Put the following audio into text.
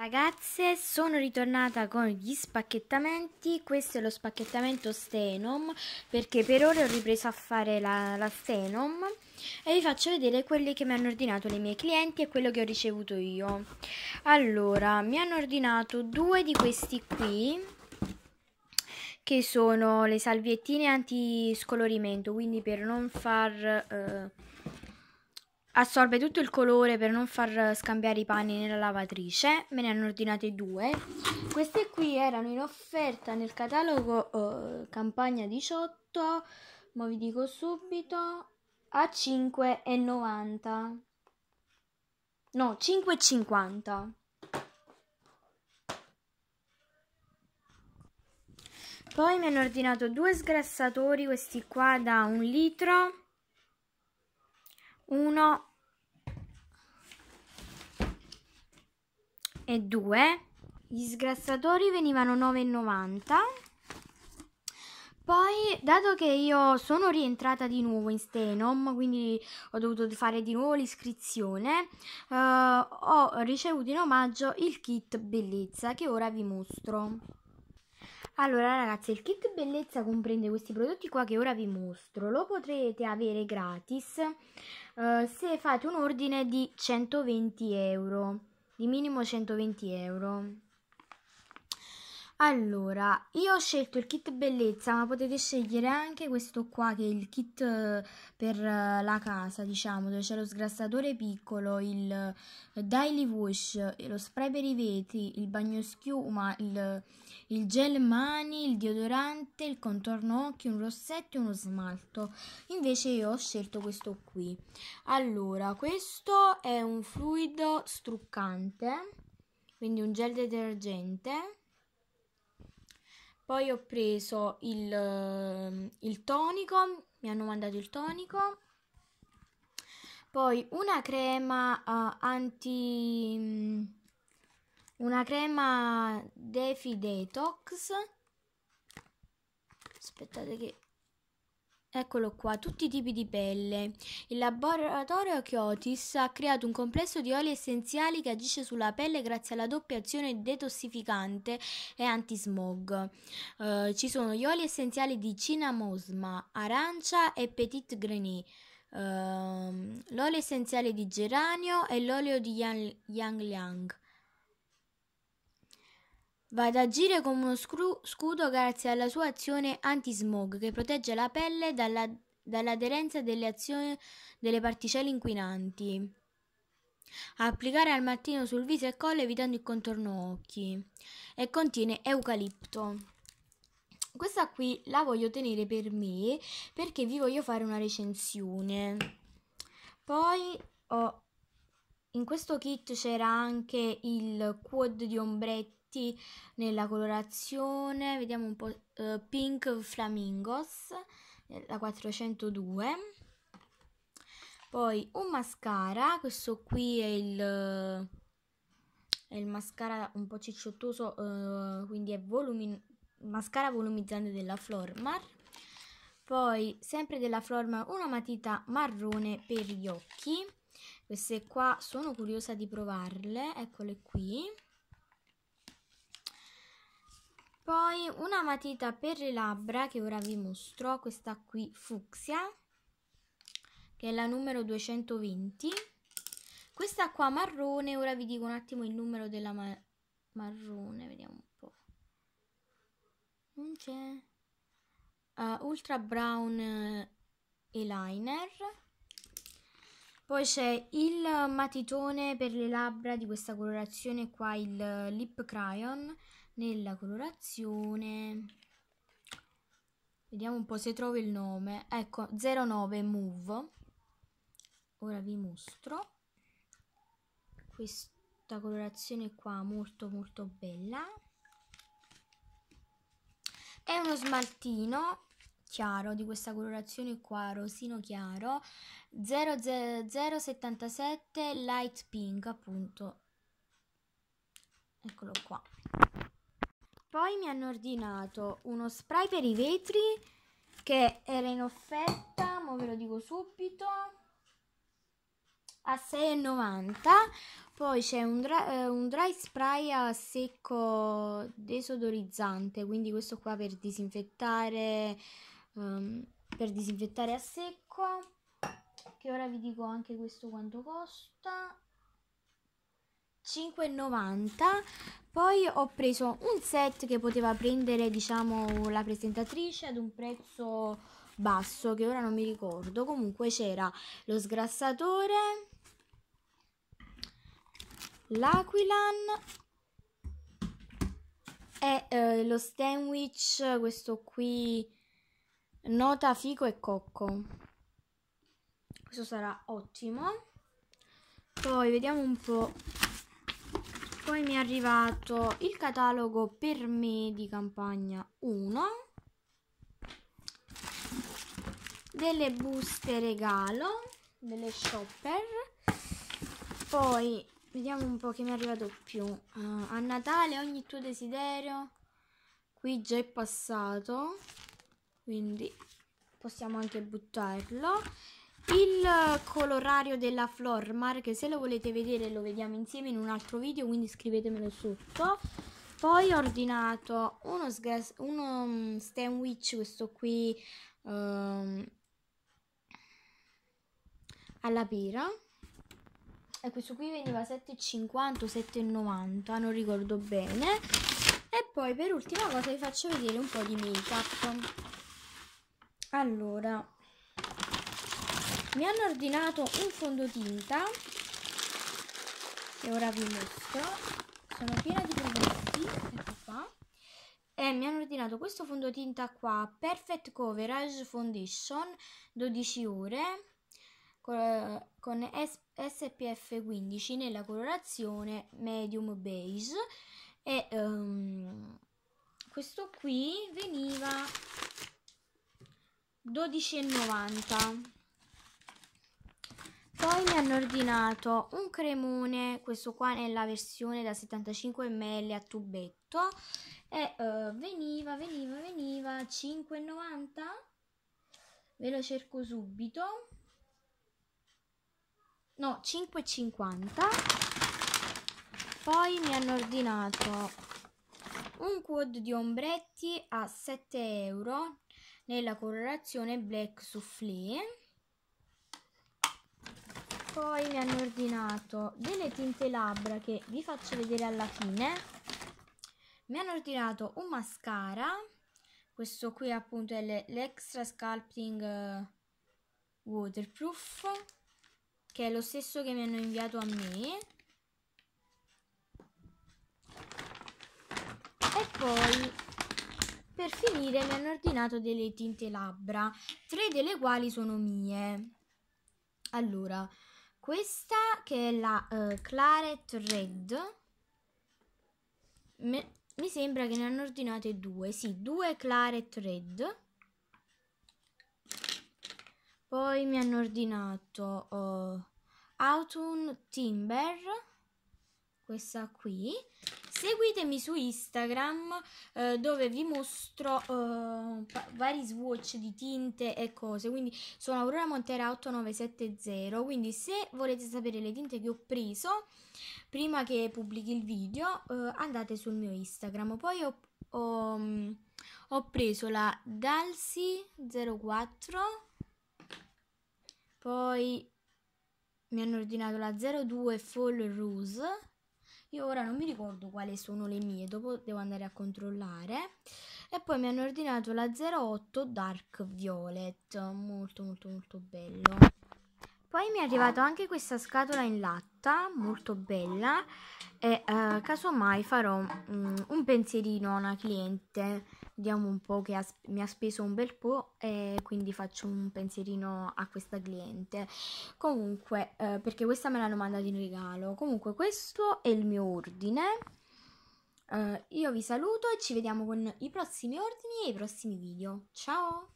Ragazze, sono ritornata con gli spacchettamenti, questo è lo spacchettamento Stenom perché per ora ho ripreso a fare la, la Stenom e vi faccio vedere quelli che mi hanno ordinato le mie clienti e quello che ho ricevuto io. Allora, mi hanno ordinato due di questi qui che sono le salviettine anti scolorimento, quindi per non far... Eh, Assorbe tutto il colore per non far scambiare i panni nella lavatrice, me ne hanno ordinate due. Queste qui erano in offerta nel catalogo uh, Campagna 18, ma vi dico subito, a 5,90. No, 5,50. Poi mi hanno ordinato due sgrassatori, questi qua da un litro uno e 2. Gli sgrassatori venivano 9,90. Poi, dato che io sono rientrata di nuovo in Stenom, quindi ho dovuto fare di nuovo l'iscrizione, eh, ho ricevuto in omaggio il kit bellezza che ora vi mostro. Allora ragazzi, il kit bellezza comprende questi prodotti qua che ora vi mostro, lo potrete avere gratis eh, se fate un ordine di 120 euro di minimo 120 euro. Allora, io ho scelto il kit bellezza, ma potete scegliere anche questo qua che è il kit eh, per eh, la casa, diciamo, dove c'è lo sgrassatore piccolo, il eh, daily wash, lo spray per i vetri, il bagno schiuma, il, il gel mani, il deodorante, il contorno occhi, un rossetto e uno smalto. Invece io ho scelto questo qui. Allora, questo è un fluido struccante, quindi un gel detergente poi ho preso il, ehm, il tonico, mi hanno mandato il tonico. Poi una crema uh, anti... Mm, una crema Defi Detox. Aspettate che Eccolo qua, tutti i tipi di pelle. Il laboratorio Chiotis ha creato un complesso di oli essenziali che agisce sulla pelle grazie alla doppia azione detossificante e antismog. Uh, ci sono gli oli essenziali di cinamosma, arancia e petit grenier. Uh, ehm, l'olio essenziale di geranio e l'olio di yang liang. Va ad agire come uno scru- scudo grazie alla sua azione anti-smog che protegge la pelle dalla, dall'aderenza delle azioni delle particelle inquinanti. Applicare al mattino sul viso e collo evitando il contorno occhi. E contiene eucalipto. Questa qui la voglio tenere per me perché vi voglio fare una recensione. Poi ho in questo kit c'era anche il quad di ombretti tutti nella colorazione, vediamo un po' uh, Pink Flamingos, eh, la 402. Poi un mascara, questo qui è il, è il mascara un po' cicciottoso, uh, eh, quindi è volumin mascara volumizzante della Flormar. Poi sempre della Flormar una matita marrone per gli occhi. Queste qua sono curiosa di provarle, eccole qui. Poi una matita per le labbra che ora vi mostro, questa qui fucsia, che è la numero 220. Questa qua marrone, ora vi dico un attimo il numero della ma marrone, vediamo un po'. Non c'è. Uh, ultra brown eh, eyeliner. Poi c'è il matitone per le labbra di questa colorazione qua, il eh, lip crayon nella colorazione vediamo un po' se trovo il nome ecco 09 move ora vi mostro questa colorazione qua molto molto bella è uno smaltino chiaro di questa colorazione qua rosino chiaro 00077 light pink appunto eccolo qua poi mi hanno ordinato uno spray per i vetri che era in offerta, ma ve lo dico subito, a 6,90. Poi c'è un, eh, un, dry spray a secco desodorizzante, quindi questo qua per disinfettare, um, per disinfettare a secco, che ora vi dico anche questo quanto costa. 5,90 poi ho preso un set che poteva prendere diciamo la presentatrice ad un prezzo basso che ora non mi ricordo comunque c'era lo sgrassatore l'aquilan e eh, lo sandwich questo qui nota fico e cocco questo sarà ottimo poi vediamo un po' poi mi è arrivato il catalogo per me di campagna 1 delle buste regalo delle shopper poi vediamo un po' che mi è arrivato più uh, a Natale ogni tuo desiderio qui già è passato quindi possiamo anche buttarlo il colorario della Flormark se lo volete vedere lo vediamo insieme in un altro video quindi scrivetemelo sotto poi ho ordinato uno, uno mm, Stanwich questo qui um, alla pera e questo qui veniva 7,50 7,90 non ricordo bene e poi per ultima cosa vi faccio vedere un po' di make up allora mi hanno ordinato un fondotinta e ora vi mostro sono piena di prodotti ecco qua e mi hanno ordinato questo fondotinta qua Perfect Coverage Foundation 12 ore con SPF 15 nella colorazione medium beige e um, questo qui veniva 12,90 poi mi hanno ordinato un cremone, questo qua nella versione da 75 ml a tubetto e uh, veniva, veniva, veniva 5,90 ve lo cerco subito no, 5,50 poi mi hanno ordinato un quad di ombretti a 7 euro nella colorazione black soufflé poi mi hanno ordinato delle tinte labbra che vi faccio vedere alla fine. Mi hanno ordinato un mascara, questo qui appunto è l'Extra Sculpting eh, Waterproof, che è lo stesso che mi hanno inviato a me. E poi per finire mi hanno ordinato delle tinte labbra, tre delle quali sono mie. Allora, questa che è la uh, Claret Red. Me mi sembra che ne hanno ordinate due. Sì, due Claret Red. Poi mi hanno ordinato uh, Autumn Timber. Questa qui. Seguitemi su Instagram eh, dove vi mostro eh, vari swatch di tinte e cose, quindi sono Aurora Montera 8970, quindi se volete sapere le tinte che ho preso prima che pubblichi il video eh, andate sul mio Instagram, poi ho, ho, ho preso la Dalsi04, poi mi hanno ordinato la 02 Fall Rose io ora non mi ricordo quali sono le mie, dopo devo andare a controllare. E poi mi hanno ordinato la 08 Dark Violet, molto molto molto bello. Poi mi è arrivata anche questa scatola in latta, molto bella, e eh, casomai farò mm, un pensierino a una cliente vediamo un po' che ha, mi ha speso un bel po' e quindi faccio un pensierino a questa cliente. Comunque, eh, perché questa me l'hanno mandata in regalo. Comunque questo è il mio ordine. Eh, io vi saluto e ci vediamo con i prossimi ordini e i prossimi video. Ciao!